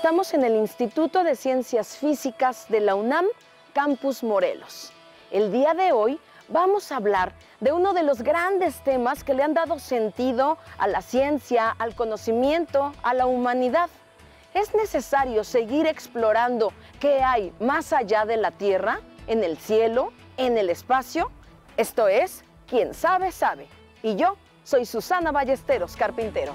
Estamos en el Instituto de Ciencias Físicas de la UNAM, Campus Morelos. El día de hoy vamos a hablar de uno de los grandes temas que le han dado sentido a la ciencia, al conocimiento, a la humanidad. ¿Es necesario seguir explorando qué hay más allá de la Tierra, en el cielo, en el espacio? Esto es, quien sabe, sabe. Y yo soy Susana Ballesteros Carpintero.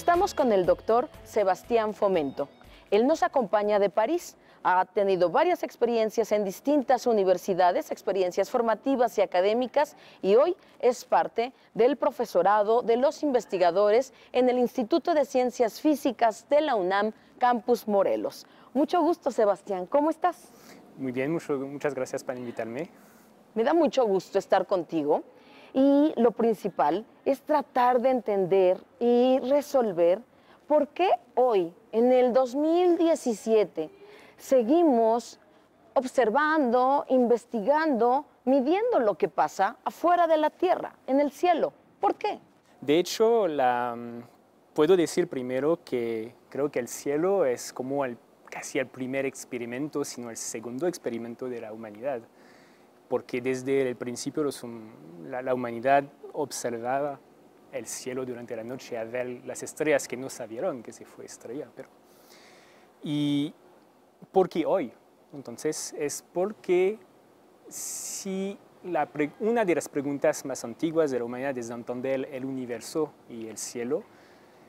Estamos con el doctor Sebastián Fomento. Él nos acompaña de París. Ha tenido varias experiencias en distintas universidades, experiencias formativas y académicas, y hoy es parte del profesorado de los investigadores en el Instituto de Ciencias Físicas de la UNAM, Campus Morelos. Mucho gusto, Sebastián. ¿Cómo estás? Muy bien, muchas gracias por invitarme. Me da mucho gusto estar contigo. Y lo principal es tratar de entender y resolver por qué hoy, en el 2017, seguimos observando, investigando, midiendo lo que pasa afuera de la Tierra, en el cielo. ¿Por qué? De hecho, mm, puedo decir primero que creo que el cielo es como casi el primer experimento, sino el segundo experimento de la humanidad porque desde el principio la, humanidad observaba el cielo durante la noche a ver las estrellas que no sabieron que se fue estrella. Pero, ¿Y por qué hoy? Entonces es porque si una de las preguntas más antiguas de la humanidad es entender el universo y el cielo,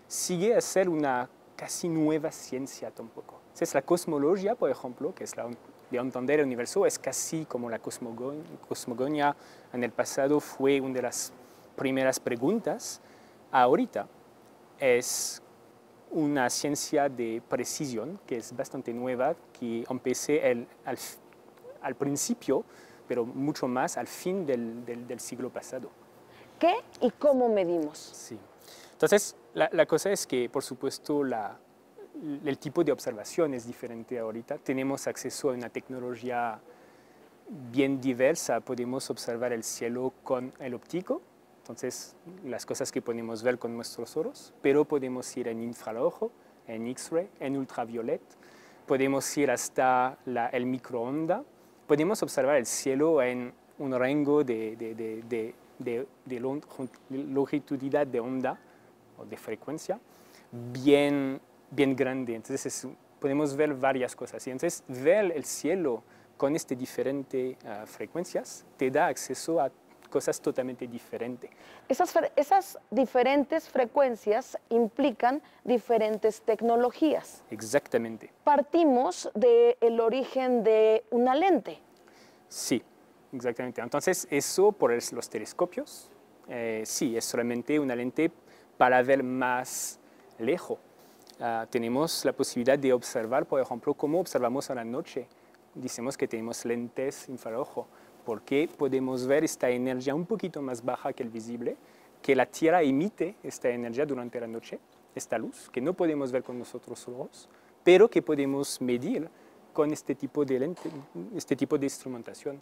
sigue a ser una casi nueva ciencia tampoco. Es la cosmología, por ejemplo, que es la, de entender el universo es casi como la cosmogonía cosmogonia en el pasado fue una de las primeras preguntas, ahorita es una ciencia de precisión que es bastante nueva, que empecé al, principio, pero mucho más al fin del, siglo pasado. ¿Qué y cómo medimos? Sí. Entonces, la cosa es que, por supuesto, la, el tipo de observación es diferente ahorita. Tenemos acceso a una tecnología bien diversa. Podemos observar el cielo con el óptico, entonces las cosas que podemos ver con nuestros ojos, pero podemos ir en infrarrojo en X-ray, en ultraviolet, podemos ir hasta el microonda, podemos observar el cielo en un rango de, longitud de, de onda o de frecuencia bien bien grande. Entonces podemos ver varias cosas. Y entonces ver el cielo con estas diferentes ah, frecuencias te da acceso a cosas totalmente diferentes. Esas, esas diferentes frecuencias implican diferentes tecnologías. Exactamente. Partimos del origen de una lente. Sí, exactamente. Entonces eso por los telescopios, eh, sí, es solamente una lente para ver más lejos Ah, tenemos la posibilidad de observar, por ejemplo, cómo observamos a la noche. Dicemos que tenemos lentes infrarrojo, porque podemos ver esta energía un poquito más baja que el visible, que la Tierra emite esta energía durante la noche, esta luz, que no podemos ver con nosotros solos, pero que podemos medir con este tipo de, este tipo de instrumentación.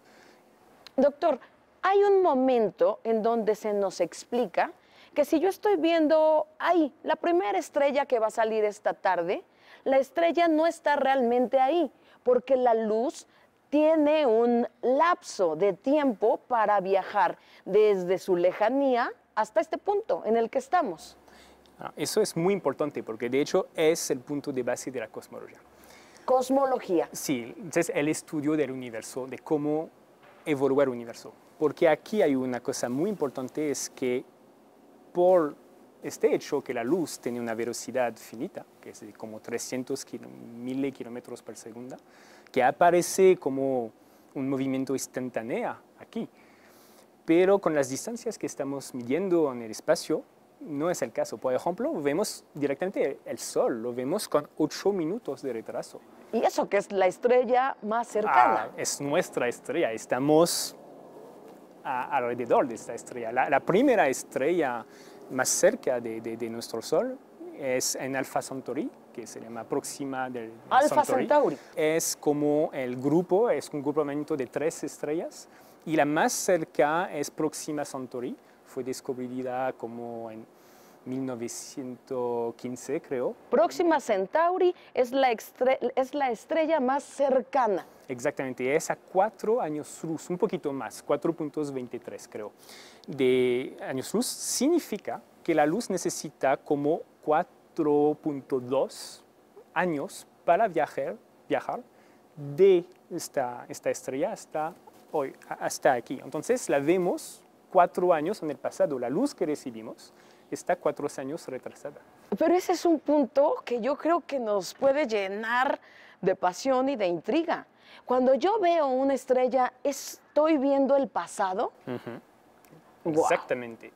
Doctor, hay un momento en donde se nos explica que si yo estoy viendo, ahí, la primera estrella que va a salir esta tarde, la estrella no está realmente ahí, porque la luz tiene un lapso de tiempo para viajar desde su lejanía hasta este punto en el que estamos. Ah, eso es muy importante porque de hecho es el punto de base de la cosmología. Cosmología. Sí, es el estudio del universo, de cómo evoluir el universo. Porque aquí hay una cosa muy importante, es que por este hecho que la luz tiene una velocidad finita, que es de como 300 mil kilómetros por segundo, que aparece como un movimiento instantáneo aquí. Pero con las distancias que estamos midiendo en el espacio, no es el caso. Por ejemplo, vemos directamente el Sol, lo vemos con 8 minutos de retraso. Y eso que es la estrella más cercana. Ah, es nuestra estrella. Estamos alrededor de esta estrella. La, primera estrella más cerca de, nuestro Sol es en Alfa Centauri, que se llama Próxima del Alfa Centauri. Centauri. Es como el grupo, es un grupamiento de tres estrellas y la más cerca es Próxima Centauri. Fue descubrida como en 1915, creo. Próxima Centauri es la, es la estrella más cercana. Exactamente, es a cuatro años luz, un poquito más, 4.23 creo, de años luz. Significa que la luz necesita como 4.2 años para viajar, viajar de esta, esta estrella hasta hoy, hasta aquí. Entonces la vemos cuatro años en el pasado, la luz que recibimos, está cuatro años retrasada. Pero ese es un punto que yo creo que nos puede llenar de pasión y de intriga. Cuando yo veo una estrella, ¿estoy viendo el pasado? Exactamente.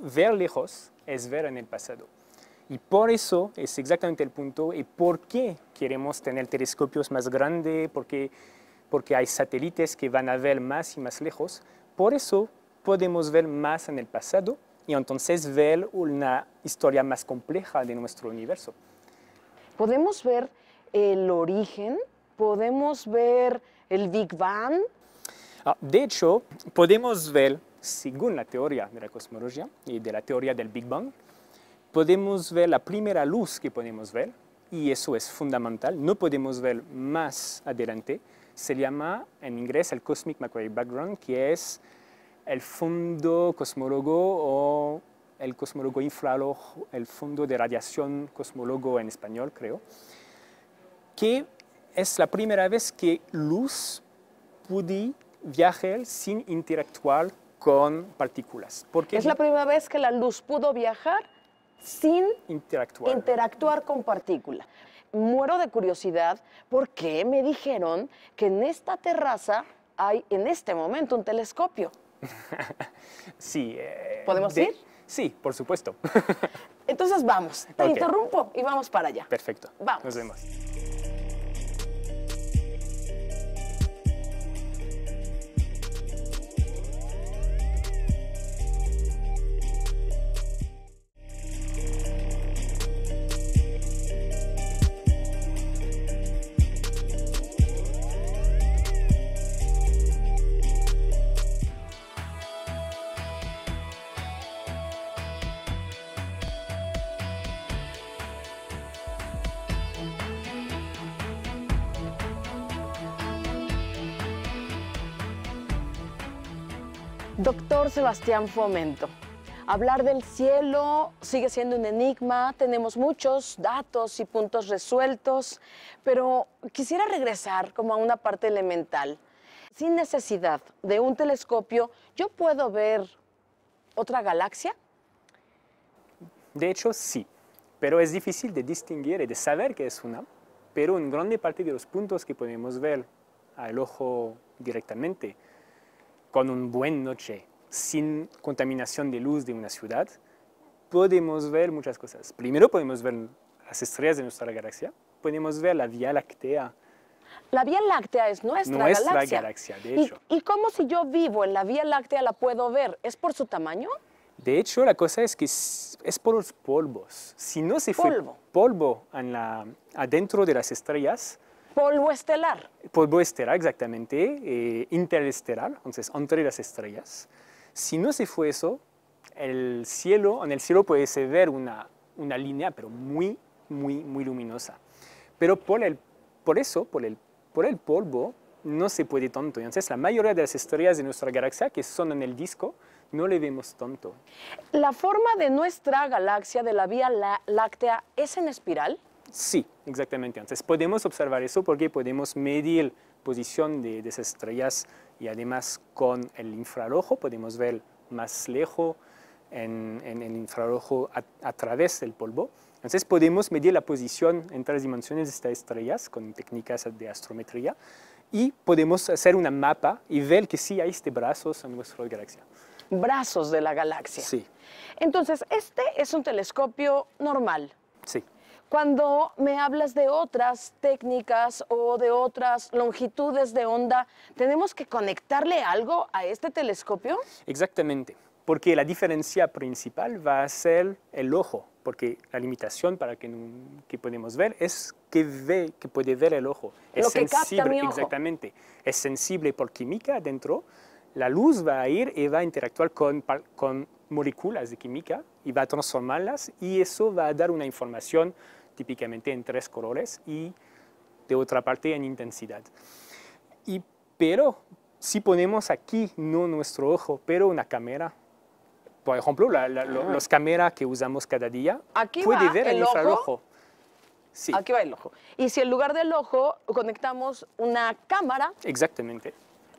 ver lejos es ver en el pasado. Y por eso es exactamente el punto y por qué queremos tener telescopios más grandes, porque, porque hay satélites que van a ver más y más lejos. Por eso podemos ver más en el pasado y entonces ver una historia más compleja de nuestro universo. Podemos ver el origen, podemos ver el Big Bang. Ah, de hecho, podemos ver, según la teoría de la cosmología y de la teoría del Big Bang, podemos ver la primera luz que podemos ver, y eso es fundamental, no podemos ver más adelante. Se llama en inglés el Cosmic Microwave Background, que es el fondo cosmólogo o el cosmólogo infrarrojo, el fondo de radiación cosmólogo en español, creo, que es la primera vez que luz pudo viajar sin interactuar con partículas. Porque ¿Es la primera vez que la luz pudo viajar sin interactuar, interactuar con partículas? Muero de curiosidad porque me dijeron que en esta terraza hay en este momento un telescopio. sí. Eh, ¿Podemos ir? Sí, por supuesto. Entonces vamos, te interrumpo y vamos para allá. Perfecto. Vamos. Nos vemos. Doctor Sebastián Fomento, hablar del cielo sigue siendo un enigma, tenemos muchos datos y puntos resueltos, pero quisiera regresar como a una parte elemental. Sin necesidad de un telescopio, ¿yo puedo ver otra galaxia? De hecho, sí, pero es difícil de distinguir y de saber que es una, pero en grande parte de los puntos que podemos ver al ojo directamente con un buen noche, sin contaminación de luz de una ciudad, podemos ver muchas cosas. Primero podemos ver las estrellas de nuestra galaxia, podemos ver la Vía Láctea. La Vía Láctea es nuestra, nuestra galaxia. de hecho. ¿Y, ¿Y cómo si yo vivo en la Vía Láctea la puedo ver? ¿Es por su tamaño? De hecho, la cosa es que es por los polvos. Si no se polvo. polvo adentro de las estrellas, polvo estelar. Polvo estelar, exactamente, eh, interestelar, entonces entre las estrellas. Si no se fue eso, el cielo, en el cielo puede ver una, una línea, pero muy, muy, muy luminosa. Pero por, el, por eso, por el, por el polvo, no se puede tanto. Entonces, la mayoría de las estrellas de nuestra galaxia que son en el disco, no le vemos tanto. ¿La forma de nuestra galaxia de la Vía Láctea es en espiral? Sí, exactamente. Entonces podemos observar eso porque podemos medir posición de, de esas estrellas y además con el infrarrojo podemos ver más lejos en, el infrarrojo a, través del polvo. Entonces podemos medir la posición en tres dimensiones de estas estrellas con técnicas de astrometría y podemos hacer una mapa y ver que sí hay este brazos en nuestra galaxia. Brazos de la galaxia. Sí. Entonces, este es un telescopio normal. Sí. Cuando me hablas de otras técnicas o de otras longitudes de onda, ¿tenemos que conectarle algo a este telescopio? Exactamente, porque la diferencia principal va a ser el ojo, porque la limitación para que, que podemos ver es que, ve, que puede ver el ojo. Es Lo que sensible, capta mi ojo. exactamente. Es sensible por química adentro, La luz va a ir y va a interactuar con, con moléculas de química y va a transformarlas y eso va a dar una información típicamente en tres colores, y de otra parte en intensidad. pero si ponemos aquí, no nuestro ojo, pero una cámara, por ejemplo, las ah. cámaras que usamos cada día, aquí puede ver el, infrarrojo. Sí. Aquí va el ojo. Y si en lugar del ojo conectamos una cámara. Exactamente.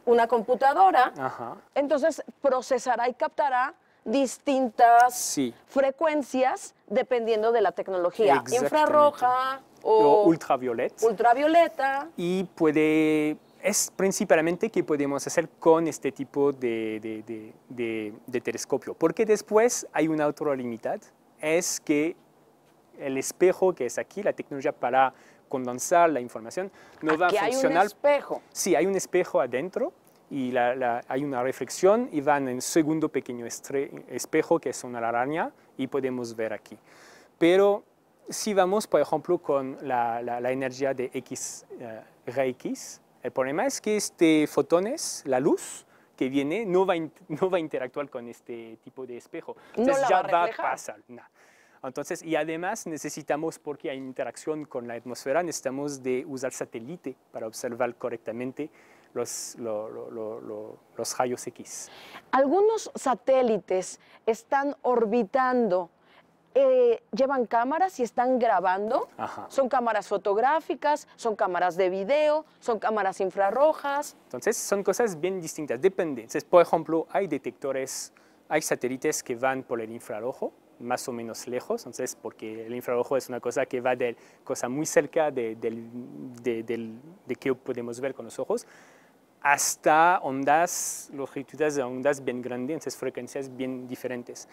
Una computadora. Entonces procesará y captará distintas frecuencias dependiendo de la tecnología. Infrarroja o, ultravioleta. Ultravioleta. Y puede, es principalmente que podemos hacer con este tipo de, telescopio, porque después hay una otra limitad, es que el espejo que es aquí, la tecnología para condensar la información, no va a funcionar. Hay un espejo. Sí, hay un espejo adentro y la, hay una reflexión y van en segundo pequeño espejo que es una araña y podemos ver aquí. Pero si vamos, por ejemplo, con la, energía de X, eh, ray X, el problema es que este fotones, la luz que viene, no va, no va a interactuar con este tipo de espejo. Entonces ya va a, pasar. nada. Entonces, y además necesitamos, porque hay interacción con la atmósfera, necesitamos de usar satélite para observar correctamente los, rayos X. Algunos satélites están orbitando eh, llevan cámaras y están grabando. Son cámaras fotográficas, son cámaras de video, son cámaras infrarrojas. Entonces son cosas bien distintas, dependencias. por ejemplo, hay detectores, hay satélites que van por el infrarrojo, más o menos lejos, entonces porque el infrarrojo es una cosa que va de cosa muy cerca de, de, que podemos ver con los ojos, hasta ondas, longitudes de ondas bien grandes, entonces frecuencias bien diferentes.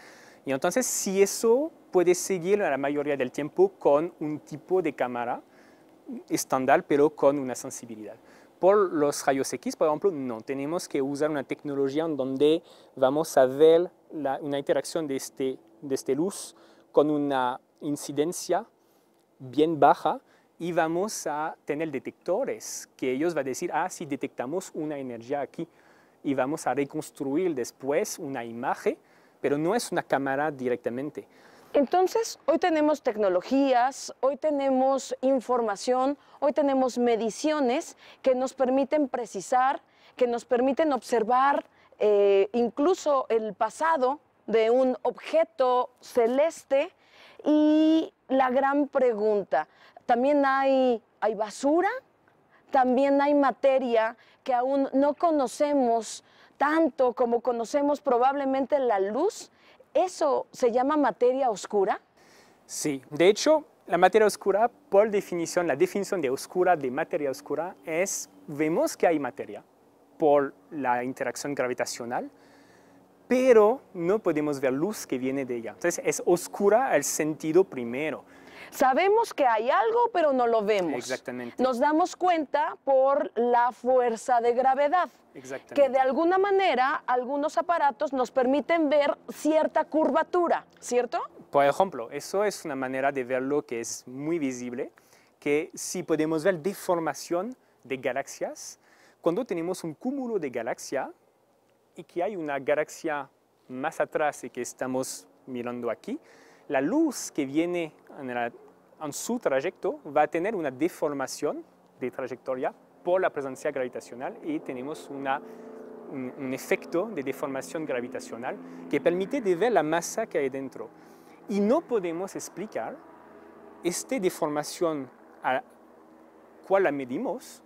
Y entonces si eso puede seguir la mayoría del tiempo con un tipo de cámara estándar, pero con una sensibilidad por los rayos X, por ejemplo, no. Tenemos que usar una tecnología en donde vamos a ver una interacción de este de este luz con una incidencia bien baja y vamos a tener detectores que ellos van a decir, ah, si detectamos una energía aquí y vamos a reconstruir después una imagen, pero no es una cámara directamente. Entonces, hoy tenemos tecnologías, hoy tenemos información, hoy tenemos mediciones que nos permiten precisar, que nos permiten observar eh, incluso el pasado de un objeto celeste y la gran pregunta, también hay, basura, también hay materia que aún no conocemos tanto como conocemos probablemente la luz. ¿Eso se llama materia oscura? Sí, de hecho, la materia oscura, por definición, la definición de oscura, de materia oscura, es vemos que hay materia por la interacción gravitacional, pero no podemos ver luz que viene de ella. Entonces es oscura el sentido primero. Sabemos que hay algo, pero no lo vemos. Exactamente. Nos damos cuenta por la fuerza de gravedad. Exactamente. Que de alguna manera algunos aparatos nos permiten ver cierta curvatura, ¿cierto? Por ejemplo, eso es una manera de verlo que es muy visible, que si podemos ver deformación de galaxias, cuando tenemos un cúmulo de galaxias, y que hay una galaxia más atrás y que estamos mirando aquí, la luz que viene en, su trayecto va a tener una deformación de trayectoria por la presencia gravitacional y tenemos un, efecto de deformación gravitacional que permite ver la masa que hay dentro. Y no podemos explicar esta deformación a cuál la medimos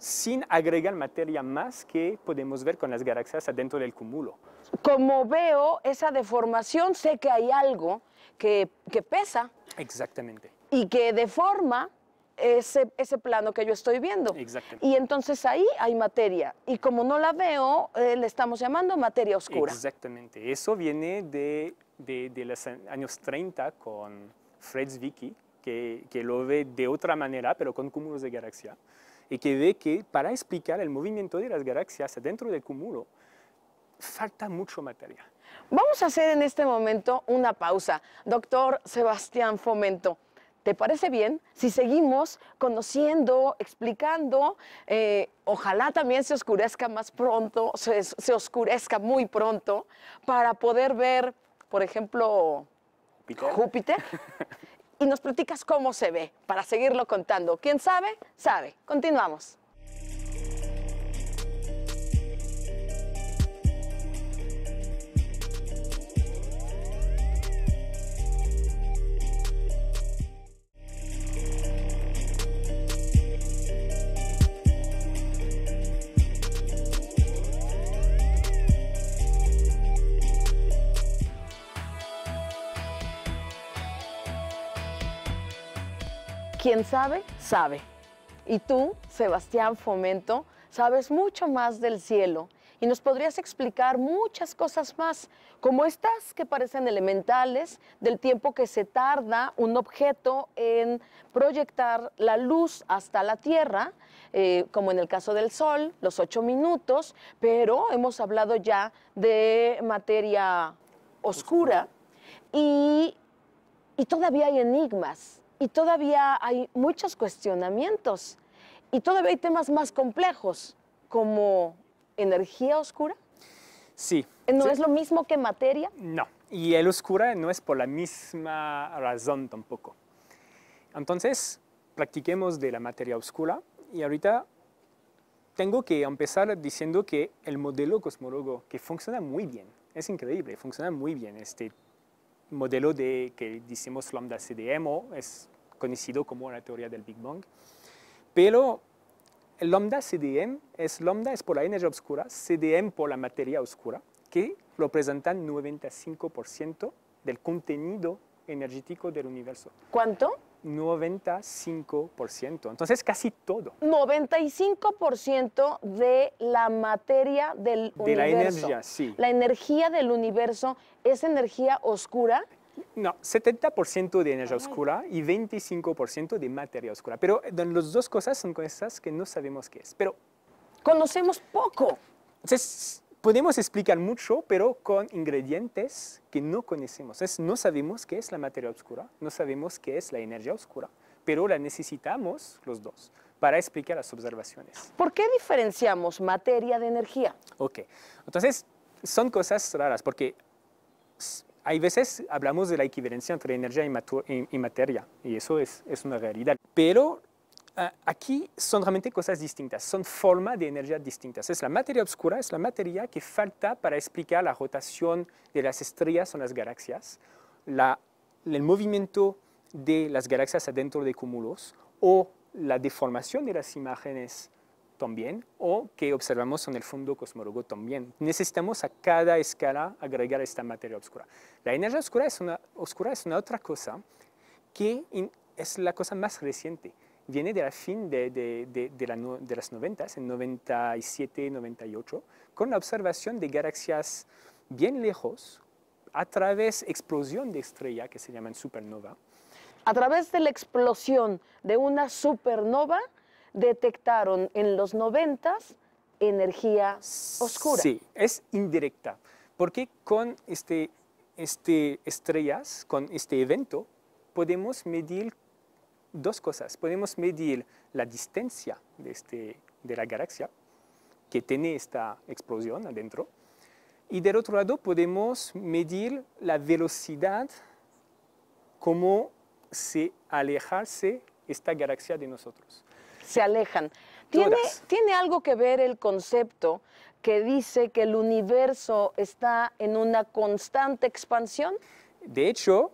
sin agregar materia más que podemos ver con las galaxias adentro del cúmulo. Como veo esa deformación, sé que hay algo que, pesa. Exactamente. Y que deforma ese, ese, plano que yo estoy viendo. Exactamente. Y entonces ahí hay materia. Y como no la veo, eh, le estamos llamando materia oscura. Exactamente. Eso viene de, de, los años 30 con Fred Zwicky, que, que, lo ve de otra manera, pero con cúmulos de galaxia y que ve que para explicar el movimiento de las galaxias dentro del cúmulo falta mucho material. Vamos a hacer en este momento una pausa. Doctor Sebastián Fomento, ¿te parece bien si seguimos conociendo, explicando? Eh, ojalá también se oscurezca más pronto, se, se oscurezca muy pronto, para poder ver, por ejemplo, Júpiter. y nos platicas cómo se ve para seguirlo contando. ¿Quién sabe? Sabe. Continuamos. Quien sabe, sabe. Y tú, Sebastián Fomento, sabes mucho más del cielo y nos podrías explicar muchas cosas más, como estas que parecen elementales, del tiempo que se tarda un objeto en proyectar la luz hasta la Tierra, eh, como en el caso del Sol, los ocho minutos, pero hemos hablado ya de materia oscura y todavía hay enigmas y todavía hay muchos cuestionamientos y todavía hay temas más complejos como energía oscura. Sí. ¿No es lo mismo que materia? No, y el oscura no es por la misma razón tampoco. Entonces, practiquemos de la materia oscura y ahorita tengo que empezar diciendo que el modelo cosmólogo, que funciona muy bien, es increíble, funciona muy bien este modelo de, que decimos lambda o es conocido como la teoría del Big Bang. Pero lambda CDM es lambda es por la energía oscura, CDM por la materia oscura, que representan 95% del contenido energético del universo. ¿Cuánto? 95%. Entonces, casi todo. 95% de la materia del universo. De la energía, sí. La energía del universo es energía oscura. No, 70% de energía oscura y 25% de materia oscura. Pero eh, las dos cosas son cosas que no sabemos qué es. Pero conocemos poco. Entonces, podemos explicar mucho, pero con ingredientes que no conocemos. Es, no sabemos qué es la materia oscura, no sabemos qué es la energía oscura, pero la necesitamos los dos para explicar las observaciones. ¿Por qué diferenciamos materia de energía? Ok, entonces son cosas raras porque hay veces hablamos de la equivalencia entre energía y, y materia y eso es, es una realidad, pero Ah, aquí son realmente cosas distintas, son formas de energía distintas. Es la materia oscura, es la materia que falta para explicar la rotación de las estrellas en las galaxias, el movimiento de las galaxias adentro de cúmulos o la deformación de las imágenes también o que observamos en el fondo cosmólogo también. Necesitamos a cada escala agregar esta materia oscura. La energía oscura es una, oscura es otra cosa que es la cosa más reciente viene de la fin de, de, de, las noventas, en 97, 98, con la observación de galaxias bien lejos a través de explosión de estrella que se llaman supernova. A través de la explosión de una supernova detectaron en los noventas energía oscura. Sí, es indirecta, porque con este, este estrellas, con este evento, podemos medir dos cosas. Podemos medir la distancia de, este, de la galaxia que tiene esta explosión adentro. Y del otro lado podemos medir la velocidad como se alejarse esta galaxia de nosotros. Se alejan. ¿Tiene, ¿Tiene, algo que ver el concepto que dice que el universo está en una constante expansión? De hecho,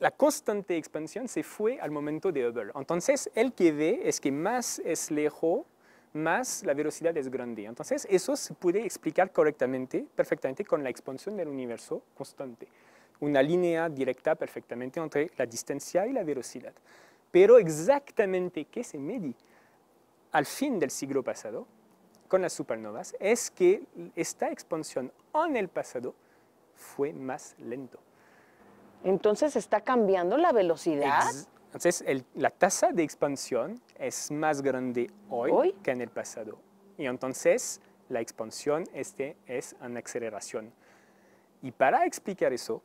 la constante expansión se fue al momento de Hubble. Entonces, el que ve es que más es lejos, más la velocidad es grande. Entonces, eso se puede explicar correctamente, perfectamente, con la expansión del universo constante. Una línea directa perfectamente entre la distancia y la velocidad. Pero exactamente qué se medía al fin del siglo pasado, con las supernovas, es que esta expansión en el pasado fue más lento. Entonces está cambiando la velocidad. entonces, la tasa de expansión es más grande hoy, que en el pasado. Y entonces, la expansión este es en aceleración. Y para explicar eso,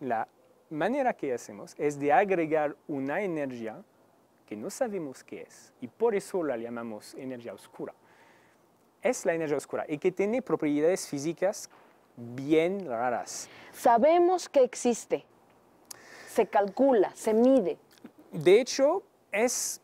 la manera que hacemos es de agregar una energía que no sabemos qué es. Y por eso la llamamos energía oscura. Es la energía oscura y que tiene propiedades físicas bien raras. Sabemos que existe, se calcula, se mide. De hecho, es,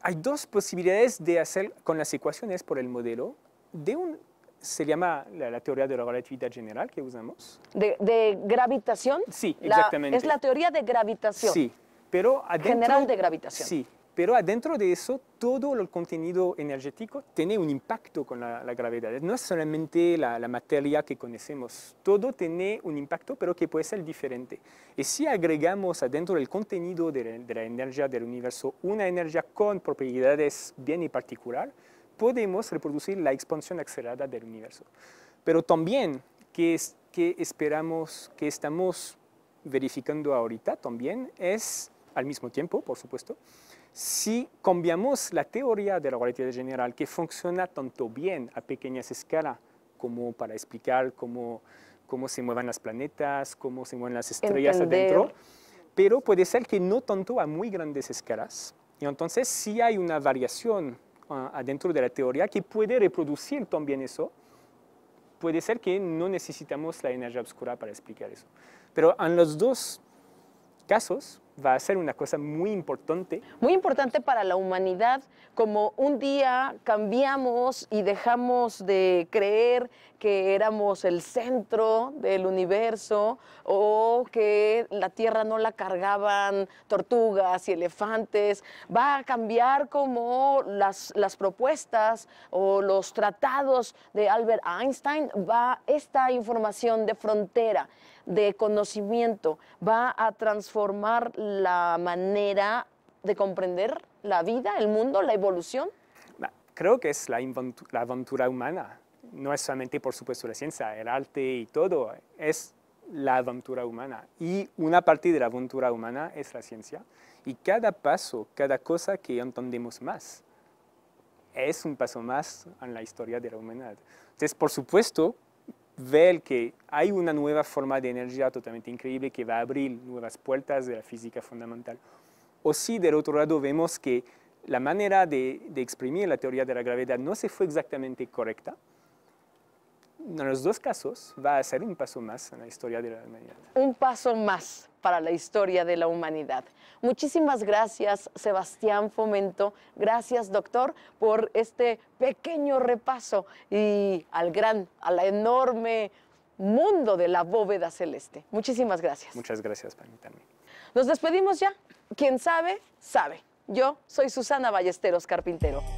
hay dos posibilidades de hacer con las ecuaciones por el modelo. De un, se llama la, teoría de la relatividad general que usamos. ¿De, gravitación? Sí, exactamente. es la teoría de gravitación. Sí, pero General de gravitación. Sí, pero adentro de eso todo el contenido energético tiene un impacto con la, gravedad. No es solamente la, materia que conocemos, todo tiene un impacto pero que puede ser diferente. Y si agregamos adentro del contenido de la, energía del universo una energía con propiedades bien y particular, podemos reproducir la expansión acelerada del universo. Pero también, que esperamos, que estamos verificando ahorita también es, al mismo tiempo, por supuesto, si cambiamos la teoría de la relatividad general, que funciona tanto bien a pequeñas escalas como para explicar cómo, se mueven las planetas, cómo se mueven las estrellas adentro, pero puede ser que no tanto a muy grandes escalas. Y entonces si hay una variación ah, adentro de la teoría que puede reproducir también eso. Puede ser que no necesitamos la energía oscura para explicar eso. Pero en los dos casos va a ser una cosa muy importante. Muy importante para la humanidad, como un día cambiamos y dejamos de creer que éramos el centro del universo o que la Tierra no la cargaban tortugas y elefantes. Va a cambiar como las, propuestas o los tratados de Albert Einstein, va esta información de frontera de conocimiento, va a transformar la manera de comprender la vida, el mundo, la evolución? Creo que es la, aventura humana. No es solamente, por supuesto, la ciencia, el arte y todo. Es la aventura humana. Y una parte de la aventura humana es la ciencia. Y cada paso, cada cosa que entendemos más, es un paso más en la historia de la humanidad. Entonces, por supuesto, ver que hay una nueva forma de energía totalmente increíble que va a abrir nuevas puertas de la física fundamental. O si del otro lado vemos que la manera de, de exprimir la teoría de la gravedad no se fue exactamente correcta, en los dos casos va a ser un paso más en la historia de la humanidad. Un paso más para la historia de la humanidad. Muchísimas gracias, Sebastián Fomento. Gracias, doctor, por este pequeño repaso y al gran, al enorme mundo de la bóveda celeste. Muchísimas gracias. Muchas gracias para mí también. Nos despedimos ya. Quien sabe, sabe. Yo soy Susana Ballesteros Carpintero.